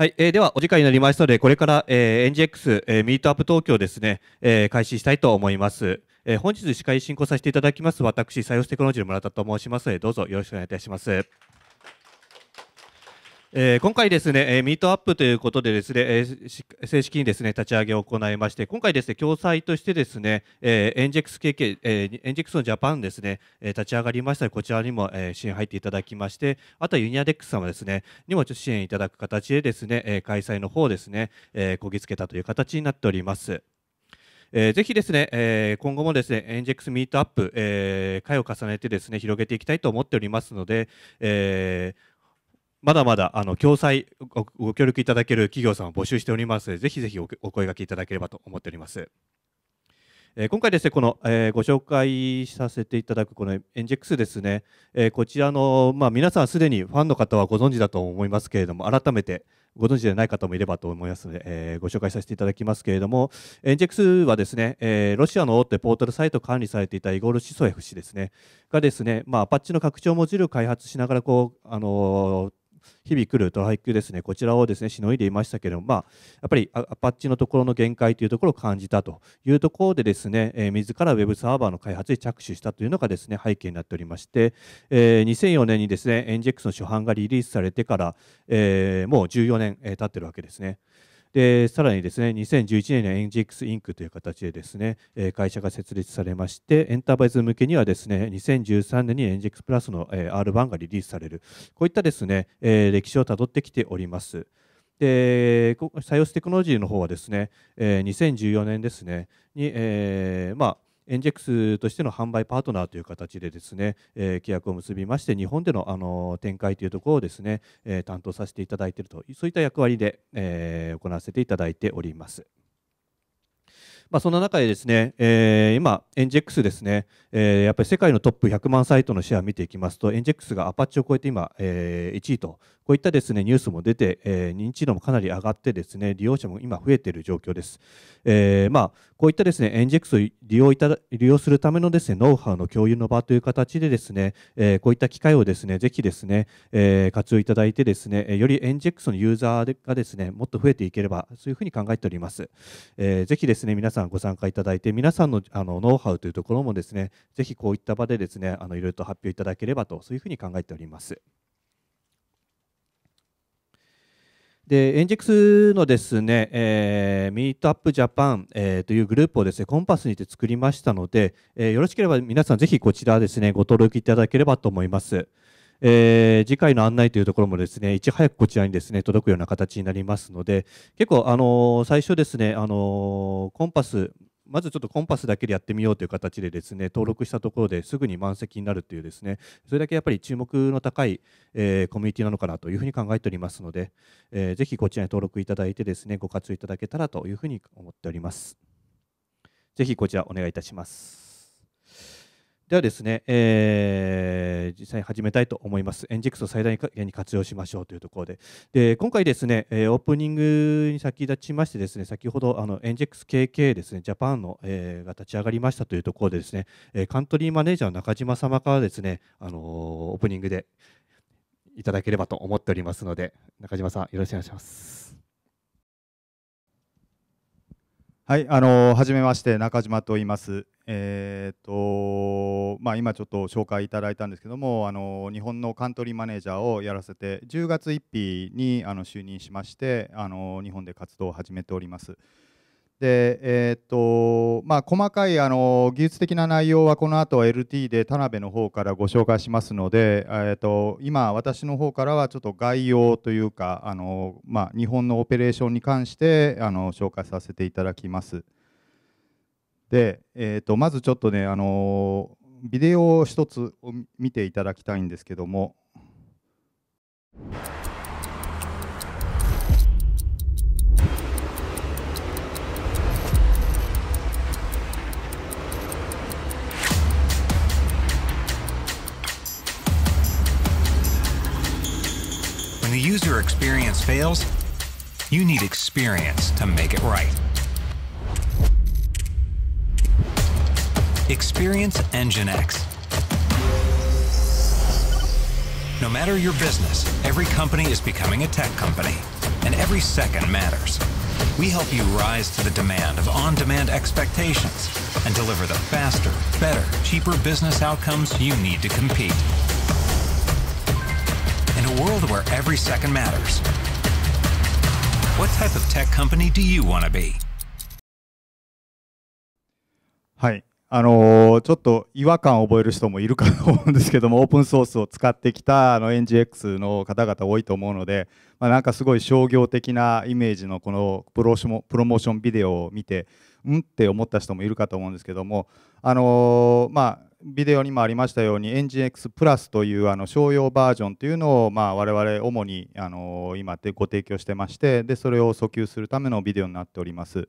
はい、えー、ではお時間になりましたので、これから、えー、NGX、えー、ミートアップ東京ですね、えー、開始したいと思います。えー、本日司会進行させていただきます、私、採用テクノロジーの村田と申しますどうぞよろしくお願いいたします。えー、今回ですね、えー、ミートアップということでですね、えー、正式にですね立ち上げを行いまして、今回ですね共催としてですね、えー、エンジェクス KK、えー、エンジェクスのジャパンですね、えー、立ち上がりましたこちらにも、えー、支援入っていただきまして、あとはユニアデックス様ですねにもちょっと支援いただく形でですね、えー、開催の方ですね、えー、こぎつけたという形になっております。えー、ぜひですね、えー、今後もですね、エンジェクスミートアップ、えー、会を重ねてですね、広げていきたいと思っておりますので、えーまだまだあの共済ご協力いただける企業さんを募集しておりますぜひぜひお声がけいただければと思っております。え今回ですね、この、えご紹介させていただくこのックスですね、えこちらの、まあ、皆さんすでにファンの方はご存知だと思いますけれども、改めてご存知でない方もいればと思いますので、えご紹介させていただきますけれども、n クスはですね、えロシアの大手ポータルサイトを管理されていたイゴール・シソエフ氏ですね、がですね、まあ、アパッチの拡張モジュールを開発しながらこう、あの日々来るとックですね、こちらをですね、しのいでいましたけれども、まあ、やっぱりアパッチのところの限界というところを感じたというところでですね、えー、自ら Web サーバーの開発に着手したというのがですね、背景になっておりまして、えー、2004年にですね、NGX の初版がリリースされてから、えー、もう14年、え経ってるわけですね。でさらにですね2011年には NGX インクという形でですね会社が設立されましてエンタープライズ向けにはですね2013年に NGX プラスの R1 がリリースされるこういったですね歴史をたどってきております。でサイオステクノロジーの方はですね2014年ですねに、えー、まあエンジェクスとしての販売パートナーという形でですね、えー、契約を結びまして日本でのあの展開というところをですね、えー、担当させていただいているとそういった役割で、えー、行わせていただいております。まあ、そんな中でですね、えー、今、エンジェックスですね、えー、やっぱり世界のトップ100万サイトのシェアを見ていきますと、エンジェックスがアパッチを超えて今、えー、1位と、こういったですねニュースも出て、えー、認知度もかなり上がって、ですね利用者も今、増えている状況です。えー、まあ、こういったですねエンジェックスを利用いた利用するためのですねノウハウの共有の場という形で、ですね、えー、こういった機会をですねぜひですね、えー、活用いただいて、ですねよりエンジェックスのユーザーがですねもっと増えていければ、そういうふうに考えております。えー、ぜひですね皆さんさんご参加いただいて皆さんのあのノウハウというところもですねぜひこういった場でですねあのいろいろと発表いただければとそういうふうに考えております。で、エンジェクスのですね、えー、ミートアップジャパン、えー、というグループをですね、コンパスにて作りましたので、えー、よろしければ皆さんぜひこちらですね、ご登録いただければと思います。えー、次回の案内というところもですねいち早くこちらにですね届くような形になりますので結構、あの最初ですね、あのコンパスまずちょっとコンパスだけでやってみようという形でですね登録したところですぐに満席になるというですねそれだけやっぱり注目の高い、えー、コミュニティなのかなというふうに考えておりますので、えー、ぜひこちらに登録いただいてですねご活用いただけたらというふうに思っております。ぜひこちらお願いいたします。ではですね、えー、実際始めたいと思います。エンジェクスを最大限に活用しましょうというところで、で今回ですね、オープニングに先立ちましてですね、先ほどあのエンジェクス KK ですね、ジャパンの、えー、が立ち上がりましたというところでですね、カントリーマネージャーの中島様からですね、あのー、オープニングでいただければと思っておりますので、中島さんよろしくお願いします。はい、あのー、はめまして中島と言います。えーとまあ、今ちょっと紹介いただいたんですけどもあの日本のカントリーマネージャーをやらせて10月1日にあの就任しましてあの日本で活動を始めております。でえーとまあ、細かいあの技術的な内容はこの後は LT で田辺の方からご紹介しますので、えーと今私の方からはちょっと概要というかあの、まあ、日本のオペレーションに関してあの紹介させていただきます。で、えーと、まずちょっとね、あのー、ビデオを一つ見ていただきたいんですけども。When the user experience fails, you need experience to make it right. Experience Engine X. No matter your business, every company is becoming a tech company, and every second matters. We help you rise to the demand of on-demand expectations and deliver the faster, better, cheaper business outcomes you need to compete. In a world where every second matters, what type of tech company do you want to be? Hi. あのちょっと違和感を覚える人もいるかと思うんですけども オープンソースを使ってきたあの NGX の方々多いと思うので、まあ、なんかすごい商業的なイメージのこのプロプロモーションビデオを見てうんって思った人もいるかと思うんですけども、あのまあ、ビデオにもありましたように NGX プラスというあの商用バージョンというのを、まあ、我々主に、あの今でご提供してましてでそれを訴求するためのビデオになっております。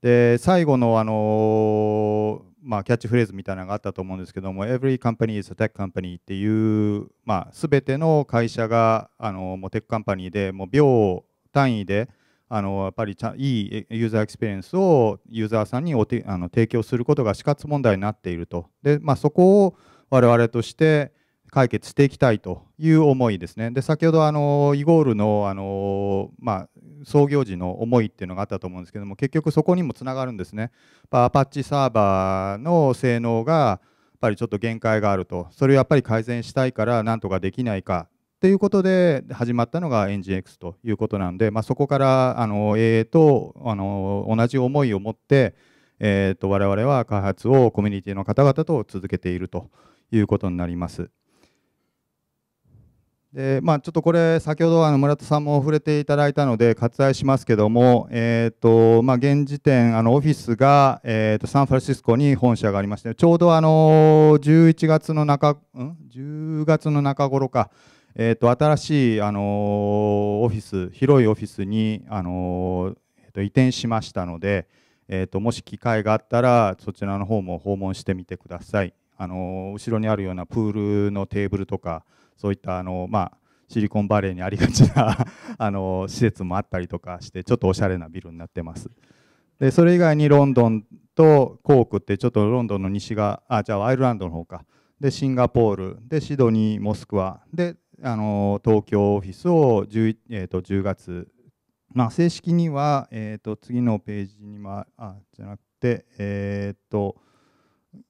で最後の、あのまあ、キャッチフレーズみたいなのがあったと思うんですけども Every company is a tech company っていう、まあ、全ての会社があのもうテックカンパニーでもう秒単位であのやっぱりちゃいいユーザーエクスペリエンスをユーザーさんにおてあの提供することが死活問題になっているとで、まあ、そこを我々として解決していきたいという思いですね。で先ほどあのイゴールのあの、まあ、創業時の思いっていうのがあったと思うんですけども結局そこにもつながるんですね。アパッチサーバーの性能がやっぱりちょっと限界があるとそれをやっぱり改善したいからなんとかできないかっていうことで始まったのがエンジン X ということなんで、まあ、そこからあの AA とあの同じ思いを持って、えと我々は開発をコミュニティの方々と続けているということになります。でまあ、ちょっとこれ、先ほどあの村田さんも触れていただいたので割愛しますけども、えーとまあ、現時点、あのオフィスが、えー、とサンフランシスコに本社がありまして、ちょうどあの11月の中、うん、10月の中頃か、えー、と新しいあのオフィス、広いオフィスにあの、えー、と移転しましたので、えー、ともし機会があったら、そちらの方も訪問してみてください。あの後ろにあるようなプールのテーブルとかそういったあの、まあ、シリコンバレーにありがちな あの施設もあったりとかしてちょっとおしゃれなビルになってます。でそれ以外にロンドンとコークってちょっとロンドンの西があじゃあアイルランドの方かでシンガポールでシドニーモスクワであの東京オフィスを 10,、えー、と10月、まあ、正式には、えー、と次のページにはあじゃなくてえっ、ー、と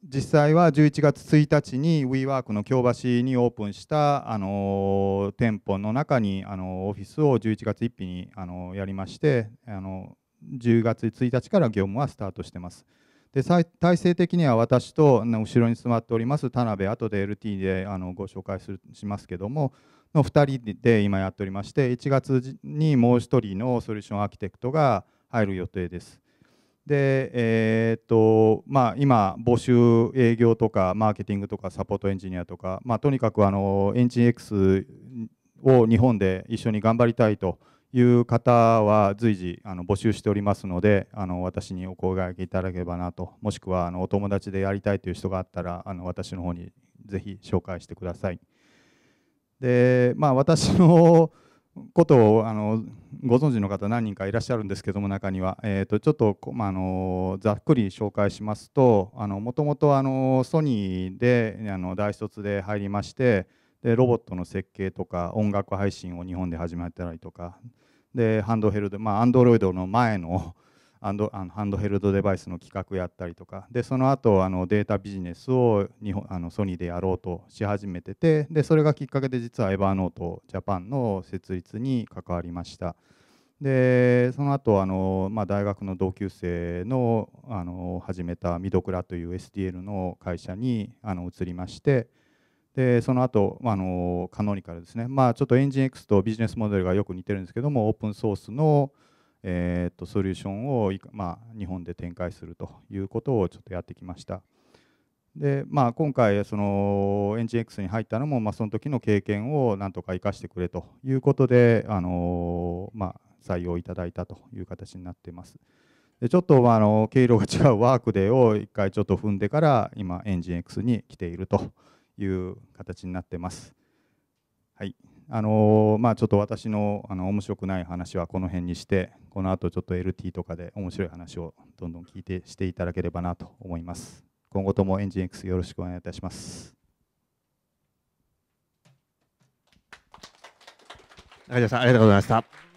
実際は11月1日に WeWork の京橋にオープンしたあの店舗の中にあのオフィスを11月1日にあのやりましてあの10月1日から業務はスタートしてます。で体制的には私と後ろに座っております田辺後で LT であのご紹介するしますけどもの2人で今やっておりまして1月にもう1人のソリューションアーキテクトが入る予定です。で、えー、っとまあ、今、募集営業とかマーケティングとかサポートエンジニアとか、まあ、とにかくあのエンジン X を日本で一緒に頑張りたいという方は随時あの募集しておりますのであの私にお声がけいただければなともしくはあのお友達でやりたいという人があったらあの私の方にぜひ紹介してください。でまあ、私のことをあのご存知の方何人かいらっしゃるんですけども中には、えーと、ちょっと、まあ、のざっくり紹介しますともともとソニーであの大卒で入りましてでロボットの設計とか音楽配信を日本で始めたりとかでハンドヘルドまあアンドロイドの前のハンドヘルドデバイスの企画やったりとかでその後あのデータビジネスを日本あのソニーでやろうとし始めててでそれがきっかけで実はエヴァーノートジャパンの設立に関わりました。でその後あの、まあ、大学の同級生のあの始めたミドクラという SDL の会社にあの移りましてでその後あのカノニカルですね、まあ、ちょっとエンジン X とビジネスモデルがよく似てるんですけどもオープンソースのえー、とソリューションを、まあ、日本で展開するということをちょっとやってきました。でまあ、今回そのエンジン X に入ったのも、まあ、その時の経験をなんとか生かしてくれということで、あのまあ、採用いただいたという形になっています。でちょっとあの経路が違うワークデーを1回ちょっと踏んでから今エンジン X に来ているという形になってます。はいあのまあ、ちょっと私のあの面白くない話はこの辺にしてこの後ちょっと LT とかで面白い話をどんどん聞いてしていただければなと思います今後ともエンジン X よろしくお願いいたしますさんありがとうございました